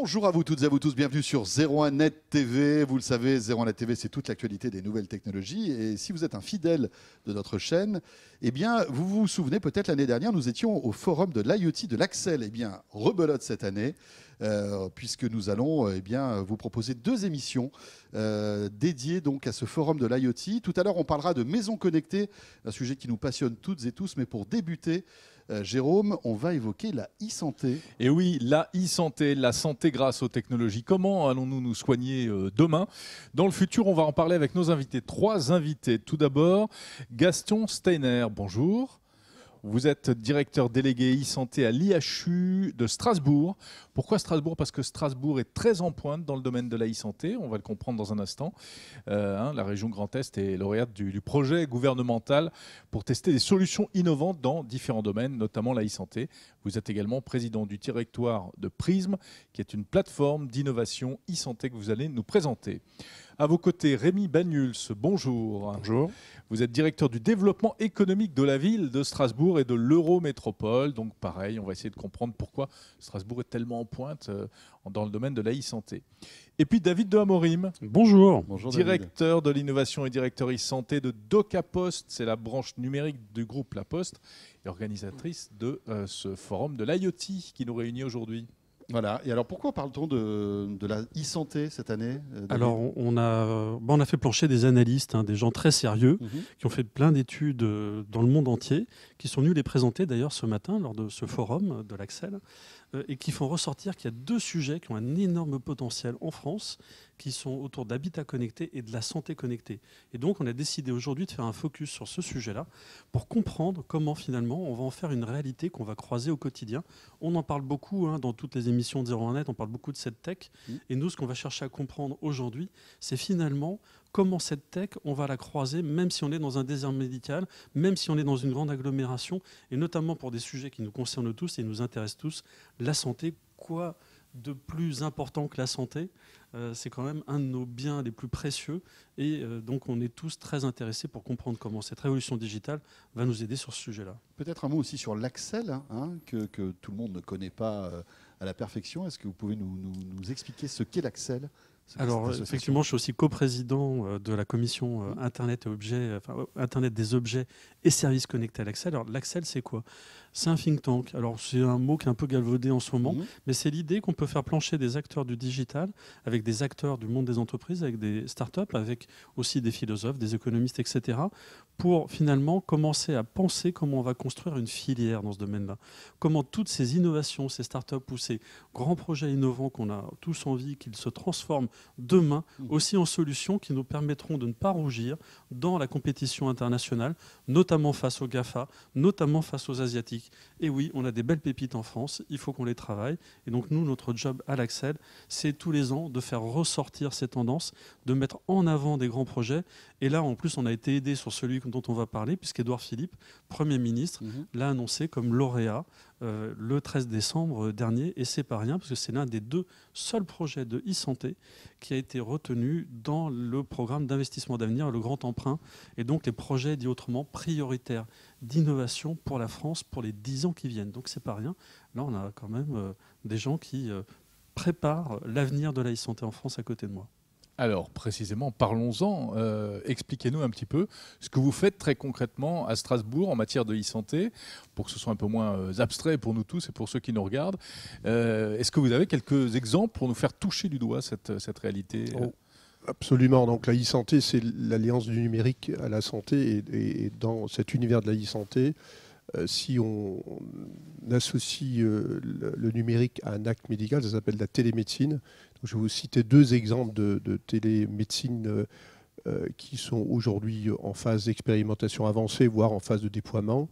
Bonjour à vous toutes et à vous tous, bienvenue sur 01net TV. Vous le savez, 01net TV, c'est toute l'actualité des nouvelles technologies. Et si vous êtes un fidèle de notre chaîne, eh bien, vous vous souvenez peut-être l'année dernière, nous étions au forum de l'IoT de l'Axel. Eh bien, rebelote cette année, euh, puisque nous allons euh, eh bien, vous proposer deux émissions euh, dédiées donc à ce forum de l'IoT. Tout à l'heure, on parlera de maisons connectées, un sujet qui nous passionne toutes et tous. Mais pour débuter, euh, Jérôme, on va évoquer la e-santé. Et eh oui, la e-santé, la santé grâce aux technologies. Comment allons-nous nous soigner euh, demain Dans le futur, on va en parler avec nos invités. Trois invités. Tout d'abord, Gaston Steiner. Bonjour. Vous êtes directeur délégué e-santé à l'IHU de Strasbourg. Pourquoi Strasbourg Parce que Strasbourg est très en pointe dans le domaine de la santé On va le comprendre dans un instant. Euh, hein, la région Grand Est est lauréate du, projet gouvernemental pour tester des solutions innovantes dans différents domaines, notamment la santé Vous êtes également président du directoire de Prism, qui est une plateforme d'innovation e-santé que vous allez nous présenter. À vos côtés, Rémi Bagnuls, bonjour. Bonjour. Vous êtes directeur du développement économique de la ville de Strasbourg et de l'Eurométropole. Donc pareil, on va essayer de comprendre pourquoi Strasbourg est tellement en pointe euh, dans le domaine de la santé Et puis David de Amorim. Bonjour. Bonjour directeur de l'innovation et directeur e-santé de DocaPost, c'est la branche numérique du groupe La Poste et organisatrice de euh, ce forum de l'IoT qui nous réunit aujourd'hui. Voilà. Et alors, pourquoi parle-t-on de, la e-santé cette année euh, Alors, bah, on a, fait plancher des analystes, hein, des gens très sérieux, mhm. qui ont fait plein d'études euh, dans le monde entier, qui sont venus les présenter d'ailleurs ce matin lors de ce forum de l'Axel. Euh, et qui font ressortir qu'il y a deux sujets qui ont un énorme potentiel en France, qui sont autour d'habitat connecté et de la santé connectée. Et donc, on a décidé aujourd'hui de faire un focus sur ce sujet-là pour comprendre comment finalement on va en faire une réalité qu'on va croiser au quotidien. On en parle beaucoup hein, dans toutes les émissions de d'Hero Net, on parle beaucoup de cette tech. Mmh. Et nous, ce qu'on va chercher à comprendre aujourd'hui, c'est finalement comment cette tech, on va la croiser, même si on est dans un désert médical, même si on est dans une grande agglomération, et notamment pour des sujets qui nous concernent tous et nous intéressent tous, la santé, quoi de plus important que la santé euh, C'est quand même un de nos biens les plus précieux, et euh, donc on est tous très intéressés pour comprendre comment cette révolution digitale va nous aider sur ce sujet-là. Peut-être un mot aussi sur l'Axel, hein, que, tout le monde ne connaît pas. Euh, à la perfection. Est-ce que vous pouvez nous expliquer ce qu'est l'Axel alors, euh, effectivement, je suis aussi coprésident euh, de la commission euh, mmh. Internet, Internet des objets et services connectés à l'Axel. Alors, l'Axel, c'est quoi c'est un think tank. Alors, c'est un mot qui est un peu galvaudé en ce moment, mhm. mais c'est l'idée qu'on peut faire plancher des acteurs du digital avec des acteurs du monde des entreprises, avec des startups, avec aussi des philosophes, des économistes, etc., pour finalement commencer à penser comment on va construire une filière dans ce domaine-là. Comment toutes ces innovations, ces startups ou ces grands projets innovants qu'on a tous envie qu'ils se transforment demain mhm. aussi en solutions qui nous permettront de ne pas rougir dans la compétition internationale, notamment face aux GAFA, notamment face aux Asiatiques. Et oui, on a des belles pépites en France, il faut qu'on les travaille. Et donc nous, notre job à l'Axel, c'est tous les ans de faire ressortir ces tendances, de mettre en avant des grands projets. Et là, en plus, on a été aidé sur celui dont on va parler, puisqu'Edouard Philippe, Premier ministre, mhm. l'a annoncé comme lauréat euh, le 13 décembre dernier, et c'est pas rien, parce que c'est l'un des deux seuls projets de e-santé qui a été retenu dans le programme d'investissement d'avenir, le grand emprunt, et donc les projets, dit autrement, prioritaires d'innovation pour la France pour les 10 ans qui viennent. Donc c'est pas rien. Là, on a quand même euh, des gens qui euh, préparent l'avenir de la e-santé en France à côté de moi. Alors précisément, parlons-en. Euh, expliquez-nous un petit peu ce que vous faites très concrètement à Strasbourg en matière de e-santé, pour que ce soit un peu moins euh, abstrait pour nous tous et pour ceux qui nous regardent. Euh, est-ce que vous avez quelques exemples pour nous faire toucher du doigt cette, réalité oh, Absolument. Donc la e-santé, c'est l'alliance du numérique à la santé. Et, dans cet univers de la e-santé, si on, associe le numérique à un acte médical, ça s'appelle la télémédecine. Je vais vous citer deux exemples de, de télémédecine euh, euh, qui sont aujourd'hui en phase d'expérimentation avancée, voire en phase de déploiement.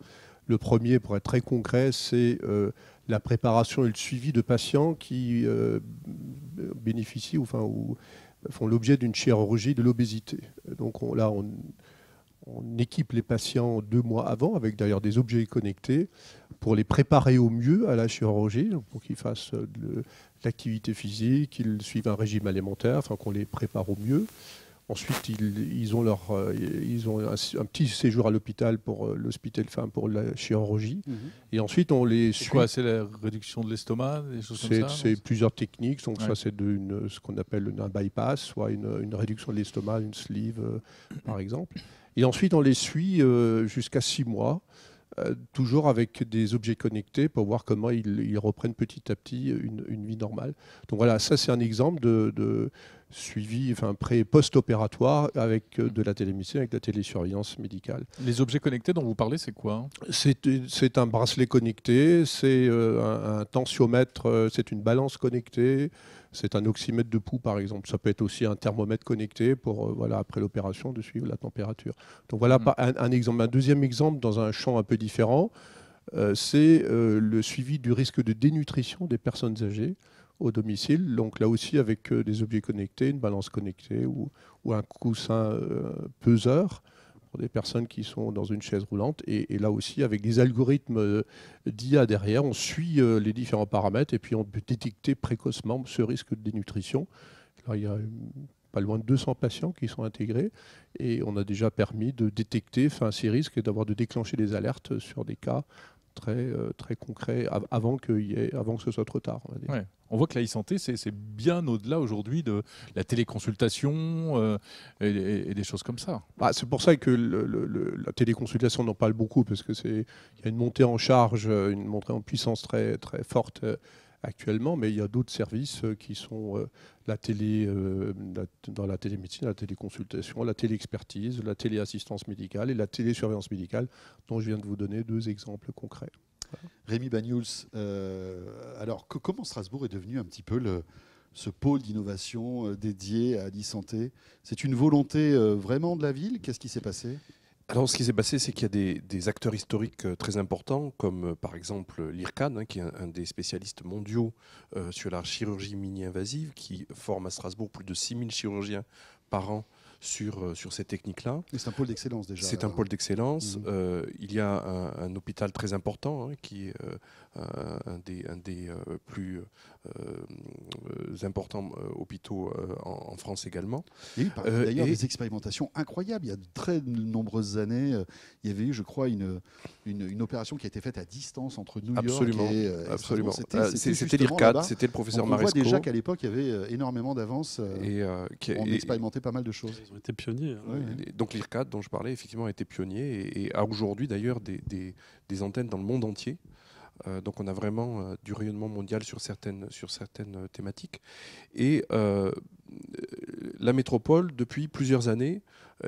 Le premier, pour être très concret, c'est euh, la préparation et le suivi de patients qui bénéficient, enfin, ou font l'objet d'une chirurgie de l'obésité. Donc là, on, on équipe les patients deux mois avant, avec d'ailleurs des objets connectés, pour les préparer au mieux à la chirurgie, pour qu'ils fassent de l'activité physique, qu'ils suivent un régime alimentaire, enfin qu'on les prépare au mieux. Ensuite, ils, ont leur, euh, ils ont un, petit séjour à l'hôpital pour euh, l'hôpital, enfin pour la chirurgie. Mhm. Et ensuite, on les suit. quoi C'est la réduction de l'estomac, choses comme ça C'est plusieurs techniques. Donc, soit c'est ce qu'on appelle un bypass, soit une, réduction de l'estomac, une sleeve, euh, par exemple. Et ensuite, on les suit jusqu'à six mois. Euh, toujours avec des objets connectés pour voir comment ils, reprennent petit à petit une, vie normale. Donc voilà, ça c'est un exemple de, suivi enfin, pré- post-opératoire avec euh, de la télémédecine, avec de la télésurveillance médicale. Les objets connectés dont vous parlez, c'est quoi hein C'est un bracelet connecté, c'est euh, un tensiomètre, c'est une balance connectée, c'est un oxymètre de pouls, par exemple. Ça peut être aussi un thermomètre connecté pour, euh, voilà, après l'opération, de suivre la température. Donc voilà mm. un, exemple. Un deuxième exemple dans un champ un peu différent, euh, c'est euh, le suivi du risque de dénutrition des personnes âgées au domicile. Donc là aussi, avec des objets connectés, une balance connectée ou un coussin peseur des personnes qui sont dans une chaise roulante. Et, là aussi, avec des algorithmes euh, d'IA derrière, on suit euh, les différents paramètres et puis on peut détecter précocement ce risque de dénutrition. Là, il y a euh, pas loin de 200 patients qui sont intégrés et on a déjà permis de détecter enfin, ces risques et d'avoir de déclencher des alertes sur des cas très, euh, très concret avant, ait, avant que ce soit trop tard. On, voit que la e-santé, c'est bien au-delà aujourd'hui de la téléconsultation euh, et, des choses comme ça. Bah, c'est pour ça que la téléconsultation, on en parle beaucoup, parce qu'il y a une montée en charge, une montée en puissance très, très forte. Euh, actuellement, mais il y a d'autres services euh, qui sont euh, la télé, euh, dans la télémédecine, la téléconsultation, la téléexpertise, la téléassistance médicale et la télésurveillance médicale, dont je viens de vous donner deux exemples concrets. Rémi Bagnouls, alors comment Strasbourg est devenu un petit peu ce pôle d'innovation dédié à l'e-santé C'est une volonté vraiment de la ville Qu'est-ce qui s'est passé alors, ce qui s'est passé, c'est qu'il y a des, acteurs historiques euh, très importants, comme euh, par exemple l'IRCAN, hein, qui est un, des spécialistes mondiaux euh, sur la chirurgie mini-invasive, qui forme à Strasbourg plus de 6000 chirurgiens par an sur, sur ces techniques-là. C'est un pôle d'excellence déjà. C'est un pôle d'excellence. Mhm. il y a un, hôpital très important hein, qui euh, un des, euh, plus euh, importants hôpitaux en, France également. Il y a eu d'ailleurs des expérimentations incroyables. Il y a de très nombreuses années, il y avait eu, je crois, une, une, opération qui a été faite à distance entre New absolument, York et... absolument. C'était l'IRCAD, c'était le professeur Maresco. On voit déjà qu'à l'époque, il y avait énormément d'avances. et, on expérimentait pas mal de choses. Ils ont été pionniers. Hein. donc l'IRCAD, dont je parlais, effectivement, a été pionnier et, a aujourd'hui d'ailleurs des, antennes dans le monde entier. Euh, donc on a vraiment euh, du rayonnement mondial sur certaines, sur certaines euh, thématiques. Et la métropole, depuis plusieurs années,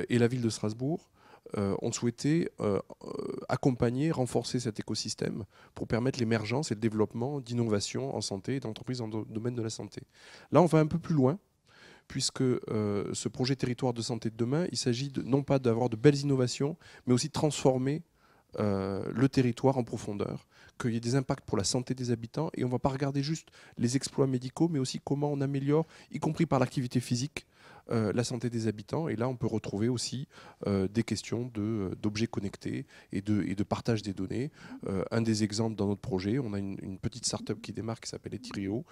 et la ville de Strasbourg, ont souhaité accompagner, renforcer cet écosystème pour permettre l'émergence et le développement d'innovations en santé et d'entreprises dans le domaine de la santé. Là, on va un peu plus loin, puisque ce projet Territoire de santé de demain, il s'agit non pas d'avoir de belles innovations, mais aussi de transformer euh, le territoire en profondeur, qu'il y ait des impacts pour la santé des habitants. Et on ne va pas regarder juste les exploits médicaux, mais aussi comment on améliore, y compris par l'activité physique, euh, la santé des habitants. Et là, on peut retrouver aussi euh, des questions euh, d'objets connectés et de, et de, partage des données. un des exemples dans notre projet, on a une, petite start-up qui démarre qui s'appelle Etirio,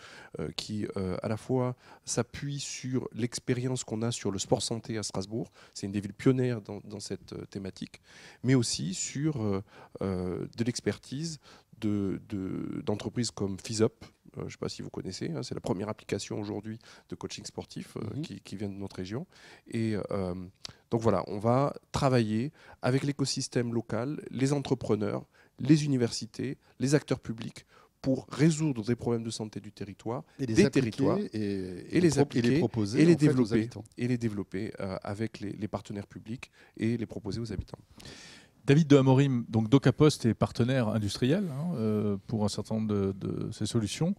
qui à la fois s'appuie sur l'expérience qu'on a sur le sport santé à Strasbourg. C'est une des villes pionnières dans, cette thématique, mais aussi sur de l'expertise d'entreprises comme FISOP, euh, je ne sais pas si vous connaissez, hein, c'est la première application aujourd'hui de coaching sportif euh, mhm. qui, vient de notre région. Et euh, donc voilà, on va travailler avec l'écosystème local, les entrepreneurs, les universités, les acteurs publics pour résoudre des problèmes de santé du territoire, des territoires, et, les appliquer, et les proposer, les développer, et les développer avec les, partenaires publics et les proposer aux habitants. David de Amorim, donc DocaPost est partenaire industriel hein, euh, pour un certain nombre de, ces solutions.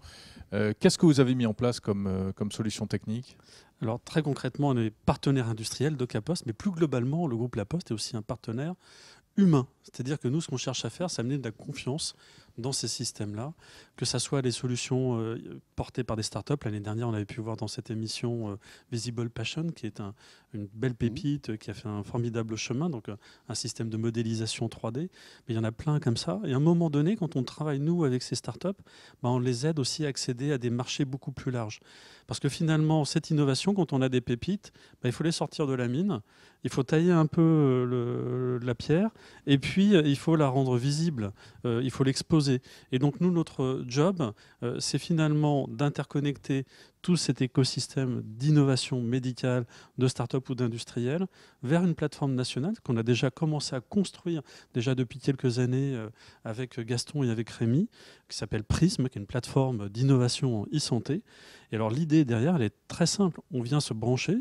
Euh, qu'est-ce que vous avez mis en place comme, euh, solution technique Alors très concrètement, on est partenaire industriel DocaPost, mais plus globalement, le groupe La Poste est aussi un partenaire humain. C'est-à-dire que nous, ce qu'on cherche à faire, c'est amener de la confiance dans ces systèmes-là, que ce soit les solutions portées par des startups. L'année dernière, on avait pu voir dans cette émission Visible Passion, qui est un, une belle mhm. pépite qui a fait un formidable chemin, donc euh, un système de modélisation 3D. Mais il y en a plein comme ça. Et à un moment donné, quand on travaille, nous, avec ces startups, bah, on les aide aussi à accéder à des marchés beaucoup plus larges. Parce que finalement, cette innovation, quand on a des pépites, bah, il faut les sortir de la mine, il faut tailler un peu euh, la pierre, et puis euh, il faut la rendre visible, il faut l'exposer. Et donc, nous, notre job, c'est finalement d'interconnecter tout cet écosystème d'innovation médicale, de start-up ou d'industriel vers une plateforme nationale qu'on a déjà commencé à construire déjà depuis quelques années euh, avec Gaston et avec Rémi, qui s'appelle Prism, qui est une plateforme d'innovation en e-santé. Et alors l'idée derrière, elle est très simple. On vient se brancher,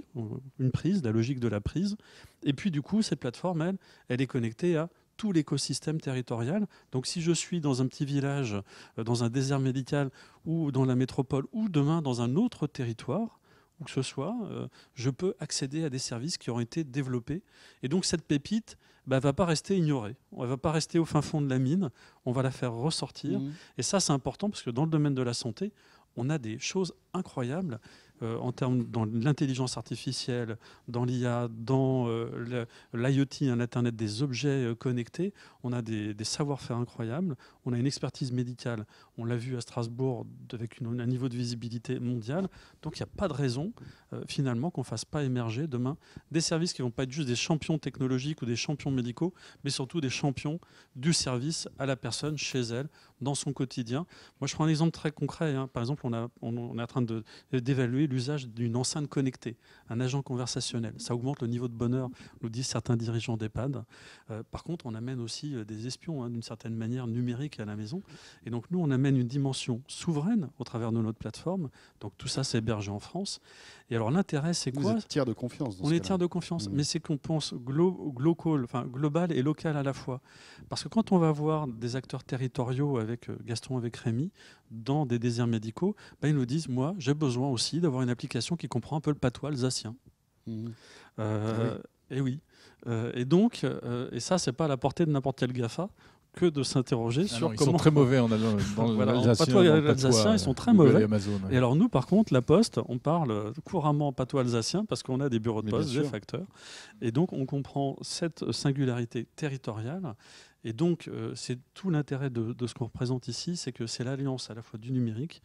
une prise, la logique de la prise. Et puis du coup, cette plateforme, elle, elle est connectée à tout l'écosystème territorial. Donc si je suis dans un petit village, euh, dans un désert médical ou dans la métropole ou demain dans un autre territoire, où que ce soit, euh, je peux accéder à des services qui ont été développés. Et donc cette pépite ne bah, va pas rester ignorée. Elle ne va pas rester au fin fond de la mine. On va la faire ressortir. Mmh. Et ça, c'est important parce que dans le domaine de la santé, on a des choses incroyables euh, en termes dans l'intelligence artificielle, dans l'IA, dans euh, l'IoT, l'Internet des objets euh, connectés, on a des, savoir-faire incroyables, on a une expertise médicale, on l'a vu à Strasbourg avec un niveau de visibilité mondial, donc il n'y a pas de raison euh, finalement qu'on ne fasse pas émerger demain des services qui ne vont pas être juste des champions technologiques ou des champions médicaux, mais surtout des champions du service à la personne, chez elle, dans son quotidien. Moi, je prends un exemple très concret. Hein. Par exemple, on, on, est en train d'évaluer l'usage d'une enceinte connectée, un agent conversationnel. Ça augmente le niveau de bonheur, nous disent certains dirigeants d'EHPAD. Euh, par contre, on amène aussi euh, des espions, hein, d'une certaine manière, numérique à la maison. Et donc, nous, on amène une dimension souveraine au travers de notre plateforme. Donc, tout ça s'héberge en France. Et alors, alors l'intérêt, c'est quoi de confiance. on est tiers de confiance, mm-hmm. mais c'est qu'on pense global, et local à la fois. Parce que quand on va voir des acteurs territoriaux avec euh, Gaston, avec Rémi, dans des désirs médicaux, bah, ils nous disent, moi, j'ai besoin aussi d'avoir une application qui comprend un peu le patois alsacien. Mm-hmm. Euh, ah et oui. Euh, et donc, et ça, c'est pas à la portée de n'importe quel GAFA que de s'interroger ah sur comment. Ils sont très mauvais en Allemagne. Dans patois ils sont très mauvais. Et alors nous, par contre, la Poste, on parle couramment patois alsacien parce qu'on a des bureaux de poste, des facteurs, et donc on comprend cette singularité territoriale. Et donc, euh, c'est tout l'intérêt de, de ce qu'on représente ici, c'est que c'est l'alliance à la fois du numérique,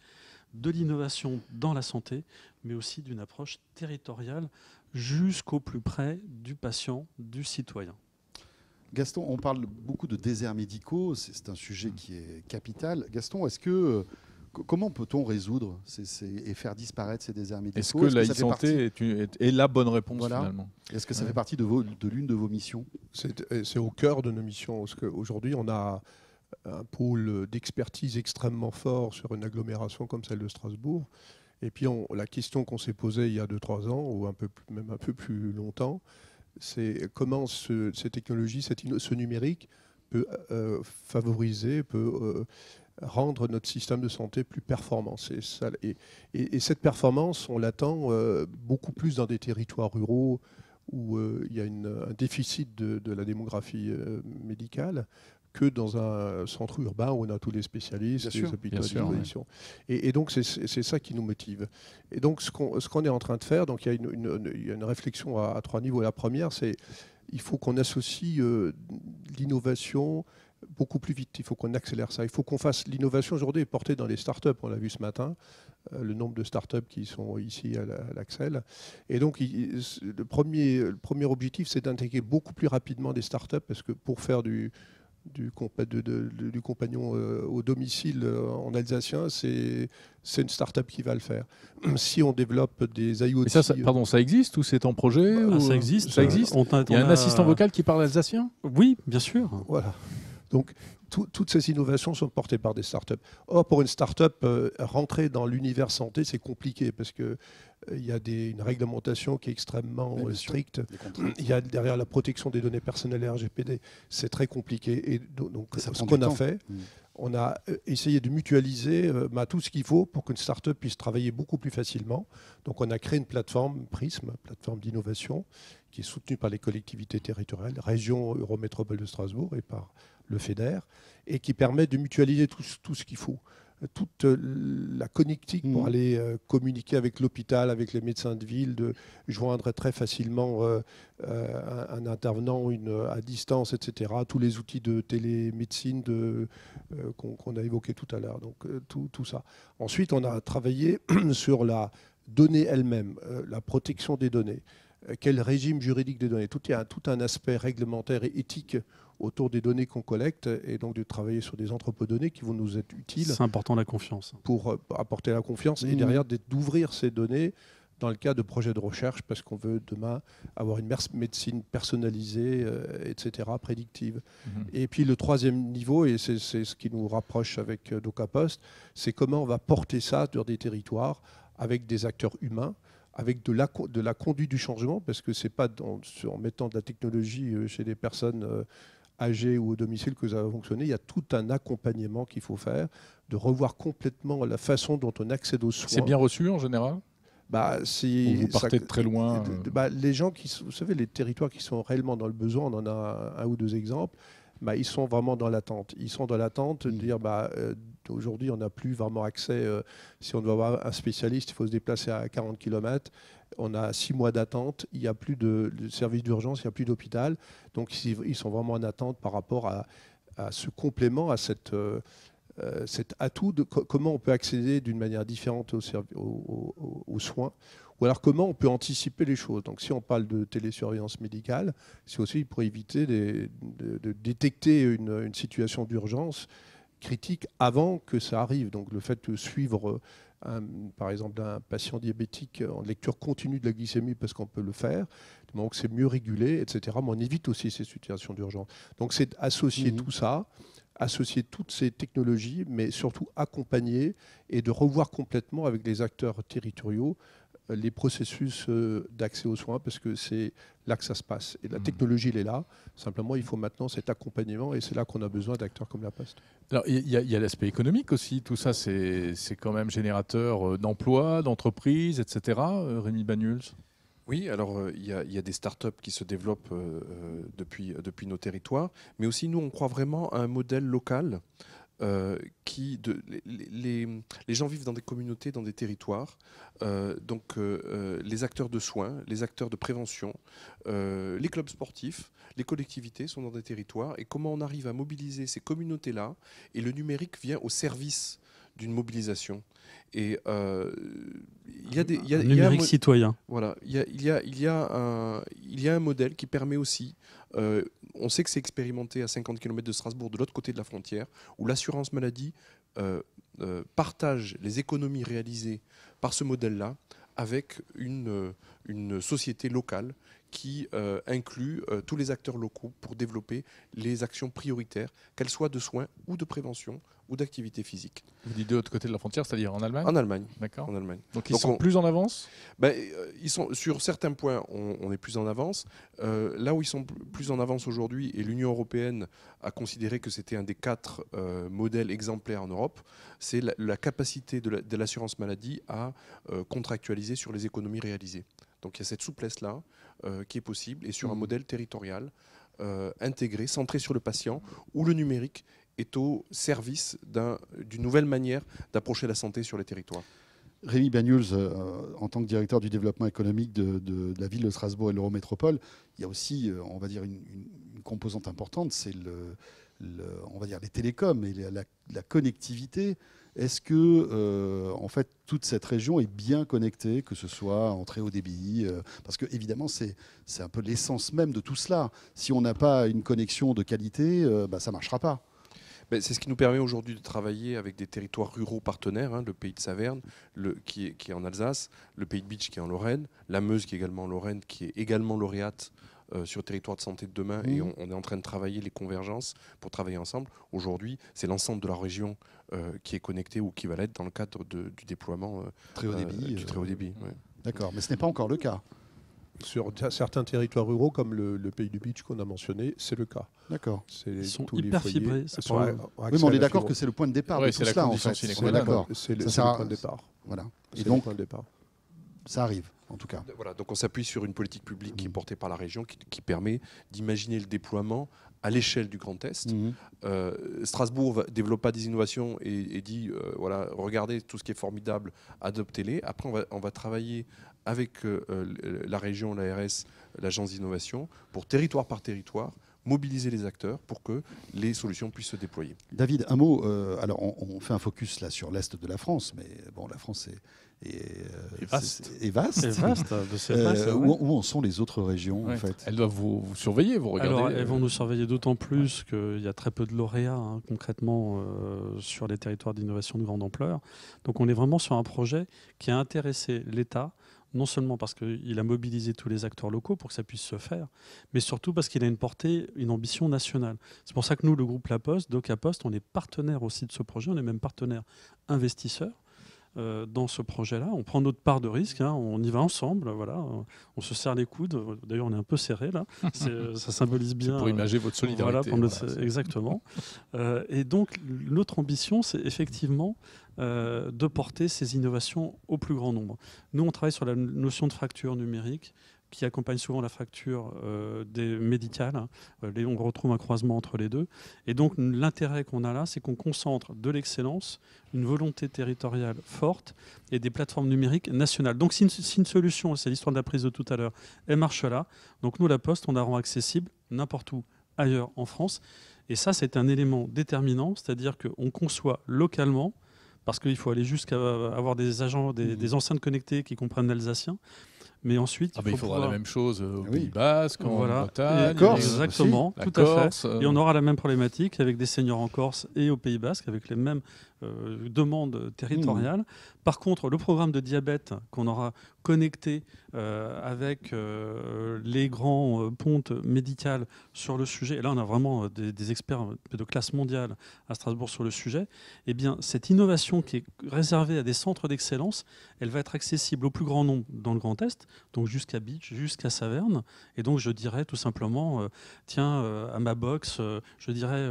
de l'innovation dans la santé, mais aussi d'une approche territoriale jusqu'au plus près du patient, du citoyen. Gaston, on parle beaucoup de déserts médicaux, c'est un sujet qui est capital. Gaston, est-ce que euh, Comment peut-on résoudre et faire disparaître ces déserts médicaux Est-ce que, la santé est, la bonne réponse finalement Est-ce que ça fait partie de, l'une de vos missions C'est au cœur de nos missions. Parce qu'aujourd'hui, on a un pôle d'expertise extrêmement fort sur une agglomération comme celle de Strasbourg. Et puis, la question qu'on s'est posée il y a 2-3 ans, ou même un peu plus longtemps, c'est comment ce, ces technologies, ce numérique peut euh, favoriser, peut euh, rendre notre système de santé plus performant. Et, cette performance, on l'attend euh, beaucoup plus dans des territoires ruraux où il y a un déficit de la démographie médicale que dans un centre urbain où on a tous les spécialistes, les hôpitaux de Et, donc, c'est ça qui nous motive. Et donc, ce qu'on est en train de faire, donc il y a une, une, réflexion à, trois niveaux. La première, c'est il faut qu'on associe euh, l'innovation beaucoup plus vite. Il faut qu'on accélère ça. Il faut qu'on fasse l'innovation aujourd'hui est portée dans les startups. On l'a vu ce matin, euh, le nombre de startups qui sont ici à l'Axel. et donc, le, premier, le premier objectif, c'est d'intégrer beaucoup plus rapidement des startups parce que pour faire du du, compa de, du compagnon euh, au domicile euh, en alsacien, c'est une start-up qui va le faire. Si on développe des IoT. Ça, euh, pardon, ça existe ou c'est en projet ah, Ça existe. Ça existe. Il y a un assistant vocal qui parle alsacien Oui, bien sûr. Voilà. Donc, toutes ces innovations sont portées par des up Or, pour une start-up rentrer dans l'univers santé, c'est compliqué parce que euh, il y a une réglementation qui est extrêmement euh, stricte. Il y a derrière la protection des données personnelles et RGPD, c'est très compliqué. Et donc, ce qu'on a fait, mm. on a euh, essayé de mutualiser bah, tout ce qu'il faut pour qu'une start-up puisse travailler beaucoup plus facilement. Donc, on a créé une plateforme Prism, plateforme d'innovation, qui est soutenue par les collectivités territoriales, région Eurométropole de Strasbourg et par le FEDER, et qui permet de mutualiser tout ce qu'il faut toute euh, la connectique pour mm. aller euh, communiquer avec l'hôpital, avec les médecins de ville, de joindre très facilement euh, un, intervenant à distance, etc. Tous les outils de télémédecine de, qu'on, a évoqués tout à l'heure. Donc tout, ça. Ensuite, on a travaillé sur la donnée elle-même, la protection des données. Quel régime juridique des données Il y tout un aspect réglementaire et éthique autour des données qu'on collecte et donc de travailler sur des entrepôts de données qui vont nous être utiles. C'est important la confiance. Pour euh, apporter la confiance et mmh. derrière d'ouvrir ces données dans le cas de projets de recherche parce qu'on veut demain avoir une médecine personnalisée, euh, etc., prédictive. Mmh. Et puis le troisième niveau, et c'est ce qui nous rapproche avec euh, Doca Post, c'est comment on va porter ça sur des territoires avec des acteurs humains avec de la, conduite du changement, parce que ce n'est pas en mettant de la technologie chez des personnes âgés ou au domicile que ça va fonctionné, il y a tout un accompagnement qu'il faut faire, de revoir complètement la façon dont on accède aux soins. C'est bien reçu en général bah, si vous partez de très loin. Euh bah, les gens qui, vous savez, les territoires qui sont réellement dans le besoin, on en a un ou deux exemples. Bah, ils sont vraiment dans l'attente. Ils sont dans l'attente de mmh. dire bah, euh, Aujourd'hui, on n'a plus vraiment accès. Euh, si on doit avoir un spécialiste, il faut se déplacer à 40 km. On a six mois d'attente. Il n'y a plus de, service d'urgence, il n'y a plus d'hôpital. Donc, ils sont vraiment en attente par rapport à, ce complément, à euh, euh, cet atout de comment on peut accéder d'une manière différente aux, soins, ou alors comment on peut anticiper les choses. Donc si on parle de télésurveillance médicale, c'est aussi pour éviter de, détecter une situation d'urgence critique avant que ça arrive. Donc le fait de suivre, euh, par exemple, un patient diabétique euh, en lecture continue de la glycémie, parce qu'on peut le faire, c'est mieux régulé, etc., mais on évite aussi ces situations d'urgence. Donc c'est associer mmh tout ça associer toutes ces technologies, mais surtout accompagner et de revoir complètement avec les acteurs territoriaux les processus euh, d'accès aux soins parce que c'est là que ça se passe. Et la hmm. technologie, elle est là. Simplement, il faut maintenant cet accompagnement et c'est là qu'on a besoin d'acteurs comme la Poste. Alors, il y a, l'aspect économique aussi. Tout ça, c'est quand même générateur euh, d'emplois, d'entreprises, etc. Euh, Rémi Bagnuls oui, alors il y, y, a des startups qui se développent depuis, depuis nos territoires, mais aussi nous, on croit vraiment à un modèle local euh, qui les, les, gens vivent dans des communautés, dans des territoires. Euh, donc euh, les acteurs de soins, les acteurs de prévention, les clubs sportifs, les collectivités sont dans des territoires. Et comment on arrive à mobiliser ces communautés-là Et le numérique vient au service d'une mobilisation. Et euh, il y a des il Voilà, il y a il y a il y a un il y un modèle qui permet aussi. Euh, on sait que c'est expérimenté à 50 km de Strasbourg, de l'autre côté de la frontière, où l'assurance maladie euh, partage les économies réalisées par ce modèle-là avec une une société locale qui inclut tous les acteurs locaux pour développer les actions prioritaires, qu'elles soient de soins ou de prévention d'activité physique. Vous dites de l'autre côté de la frontière, c'est-à-dire en Allemagne En Allemagne. D'accord. En Allemagne. Donc ils sont plus en avance ben, euh, ils sont, Sur certains points, on, est plus en avance. Euh, là où ils sont plus en avance aujourd'hui, et l'Union européenne a considéré que c'était un des quatre euh, modèles exemplaires en Europe, c'est la, capacité de l'assurance maladie à contractualiser sur les économies réalisées. Donc il y a cette souplesse-là qui est possible, et sur un mmh. modèle territorial. intégré, centré sur le patient, ou le numérique est au service d'une nouvelle manière d'approcher la santé sur les territoires. Rémi Bagnuls, euh, en tant que directeur du développement économique de, la ville de Strasbourg et de l'Eurométropole, il y a aussi, euh, on va dire, une, composante importante, c'est le, on va dire les télécoms et la, connectivité. Est-ce que euh, en fait toute cette région est bien connectée, que ce soit en très haut débit Parce que évidemment c'est un peu l'essence même de tout cela. Si on n'a pas une connexion de qualité, bah, ça ne marchera pas. Ben, c'est ce qui nous permet aujourd'hui de travailler avec des territoires ruraux partenaires, hein, le pays de Saverne qui, est, en Alsace, le pays de Beach qui est en Lorraine, la Meuse qui est également en Lorraine, qui est également lauréate euh, sur territoire de santé de demain et mmh. on, est en train de travailler les convergences pour travailler ensemble. Aujourd'hui, c'est l'ensemble de la région euh, qui est connectée ou qui va l'être dans le cadre du déploiement euh, débit, du très haut débit. D'accord, mais ce n'est pas encore le cas sur certains territoires ruraux, comme le, pays du Beach qu'on a mentionné, c'est le cas. D'accord. Ils sont tous hyper les fibrés. oui, mais on est d'accord que c'est le point de départ de tout en fait. C'est d'accord. C'est le, point de départ. Voilà. Et donc, ça arrive. En tout cas. Voilà, donc on s'appuie sur une politique publique qui est portée par la région, qui permet d'imaginer le déploiement à l'échelle du Grand Est. Strasbourg mhm. Euh, Strasbourg pas des innovations et, dit euh, voilà, regardez tout ce qui est formidable, adoptez-les. Après, on va, on va, travailler avec euh, la région, l'ARS, l'agence d'innovation, pour territoire par territoire, mobiliser les acteurs pour que les solutions puissent se déployer. David, un mot. Euh, alors, on, fait un focus là sur l'est de la France, mais bon, la France est, et, euh, et vaste. Et vaste. Hein, euh, où, en sont les autres régions en fait Elles doivent vous, surveiller, vous regarder. elles euh, vont nous surveiller d'autant plus qu'il y a très peu de lauréats hein, concrètement sur les territoires d'innovation de grande ampleur. Donc on est vraiment sur un projet qui a intéressé l'État, non seulement parce qu'il a mobilisé tous les acteurs locaux pour que ça puisse se faire, mais surtout parce qu'il a une portée, une ambition nationale. C'est pour ça que nous, le groupe La Poste, Docaposte, Poste, on est partenaire aussi de ce projet, on est même partenaire investisseur. Euh, dans ce projet-là. On prend notre part de risque, hein. on y va ensemble, voilà, on se serre les coudes. D'ailleurs, on est un peu serré là. Euh, ça symbolise bien. Pour imager votre euh, solidarité. exactement. et donc, notre ambition, c'est effectivement de porter ces innovations au plus grand nombre. Nous, on travaille sur la notion de fracture numérique qui accompagne souvent la fracture euh, des médicale. Hein. Euh, on retrouve un croisement entre les deux. Et donc l'intérêt qu'on a là, c'est qu'on concentre de l'excellence, une volonté territoriale forte et des plateformes numériques nationales. Donc si une, solution, c'est l'histoire de la prise de tout à l'heure, elle marche là, donc nous, la Poste, on la rend accessible n'importe où ailleurs en France. Et ça, c'est un élément déterminant, c'est-à-dire qu'on conçoit localement, parce qu'il faut aller jusqu'à euh, avoir des agents, des, mmh des enceintes connectées qui comprennent l'alsacien. Mais ensuite, ah, il, faudra la même chose euh, ah au Pays Basque, en Bretagne, Corse, exactement, tout à fait. Euh. Et on aura la même problématique avec des seniors en Corse et au Pays Basque, avec les mêmes euh, demandes mmh. territoriales. Par contre, le programme de diabète qu'on aura connecté euh, avec euh, les grands euh, pontes médicales sur le sujet, et là on a vraiment des, experts de classe mondiale à Strasbourg sur le sujet, et eh bien cette innovation qui est réservée à des centres d'excellence, elle va être accessible au plus grand nombre dans le Grand Est, donc jusqu'à Beach, jusqu'à Saverne, et donc je dirais tout simplement, tiens, à ma box, je dirais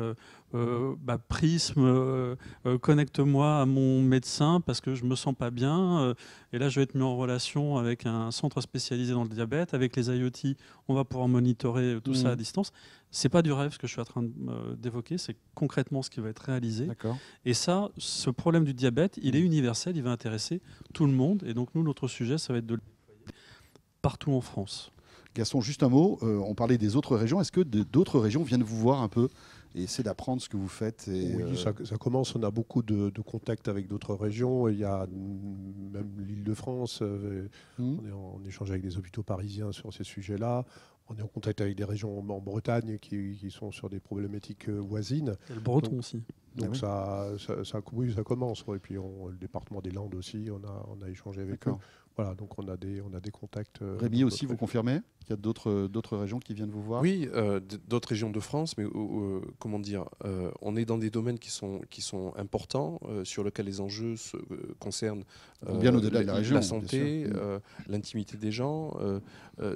euh, bah, prisme, euh, euh, connecte-moi à mon médecin parce que je me sens pas bien. et là, je vais être mis en relation avec un centre spécialisé dans le diabète, avec les IoT, on va pouvoir monitorer tout ça à mm. distance. C'est pas du rêve ce que je suis en train d'évoquer, c'est concrètement ce qui va être réalisé. Et ça, ce problème du diabète, il est universel, il va intéresser tout le monde. Et donc nous, notre sujet, ça va être de partout en France. Gaston, juste un mot. on parlait des autres régions. Est-ce que d'autres régions viennent vous voir un peu et essayer d'apprendre ce que vous faites. Et oui, euh, ça, commence. On a beaucoup de, contacts avec d'autres régions. Il y a même l'Île-de-France. Euh, hmm. On, est en, échange avec des hôpitaux parisiens sur ces sujets-là. On est en contact avec des régions en Bretagne qui, sont sur des problématiques euh, voisines. Et le Breton aussi. Ah donc ça, commence. Et puis on, le département des Landes aussi, on a, on a échangé avec eux. Voilà, donc on a des, contacts. Euh, Rémi aussi, vous confirmez qu'il y a d'autres, d'autres régions qui viennent vous voir Oui, euh, d'autres régions de France, mais comment dire euh, On est dans des domaines qui sont, importants, sur lesquels les enjeux se, concernent bien au-delà de la, région, la santé, l'intimité des gens.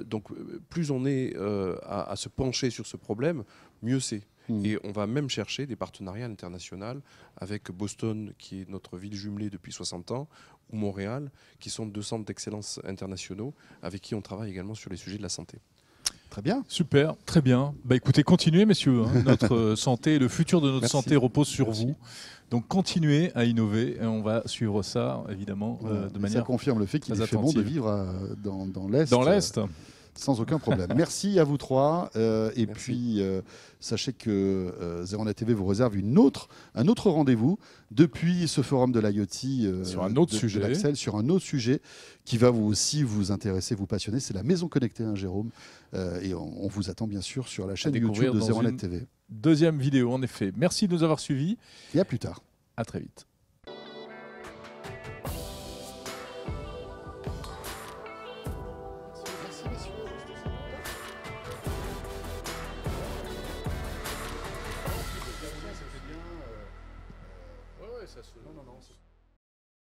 donc plus on est à se pencher sur ce problème, mieux c'est. Hmm. Et on va même chercher des partenariats internationaux avec Boston, qui est notre ville jumelée depuis 60 ans, ou Montréal, qui sont deux centres d'excellence internationaux avec qui on travaille également sur les sujets de la santé. Très bien. Super, très bien. Bah, écoutez, continuez, messieurs. Hein. Notre euh, santé, le futur de notre santé repose sur vous. Donc continuez à innover. Et on va suivre ça, évidemment, euh, de manière. Ça confirme le fait qu'il est fait bon de vivre euh, dans l'Est. Dans l'Est. Sans aucun problème. Merci à vous trois. Euh, et puis, euh, sachez que euh, TV vous réserve une autre, un autre rendez-vous depuis ce forum de l'IoT. Euh, sur un autre sujet. sur un autre sujet qui va vous aussi vous intéresser, vous passionner. C'est la maison connectée, hein, Jérôme. et on, vous attend bien sûr sur la chaîne YouTube de Zeronet TV. Deuxième vidéo, en effet. Merci de nous avoir suivis. Et à plus tard. À très vite.